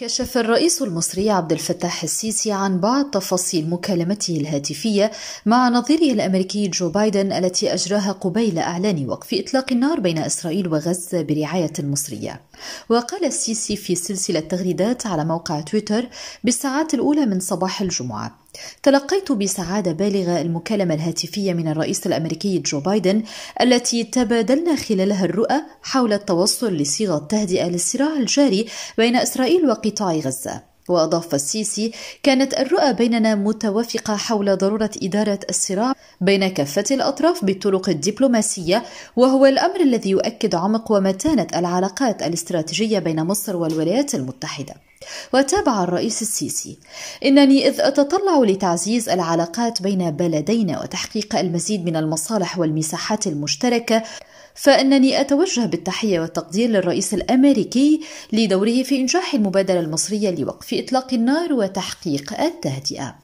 كشف الرئيس المصري عبد الفتاح السيسي عن بعض تفاصيل مكالمته الهاتفية مع نظيره الأمريكي جو بايدن التي أجراها قبيل إعلان وقف إطلاق النار بين إسرائيل وغزة برعاية مصرية. وقال السيسي في سلسلة تغريدات على موقع تويتر بالساعات الأولى من صباح الجمعة تلقيت بسعادة بالغة المكالمة الهاتفية من الرئيس الأمريكي جو بايدن التي تبادلنا خلالها الرؤى حول التوصل لصيغة تهدئة للصراع الجاري بين إسرائيل وقيادة قطاع غزة وأضاف السيسي كانت الرؤى بيننا متوافقة حول ضرورة إدارة الصراع بين كافة الأطراف بالطرق الدبلوماسية وهو الأمر الذي يؤكد عمق ومتانة العلاقات الاستراتيجية بين مصر والولايات المتحدة وتابع الرئيس السيسي انني اذ اتطلع لتعزيز العلاقات بين بلدينا وتحقيق المزيد من المصالح والمساحات المشتركه فانني اتوجه بالتحيه والتقدير للرئيس الامريكي لدوره في انجاح المبادره المصريه لوقف اطلاق النار وتحقيق التهدئه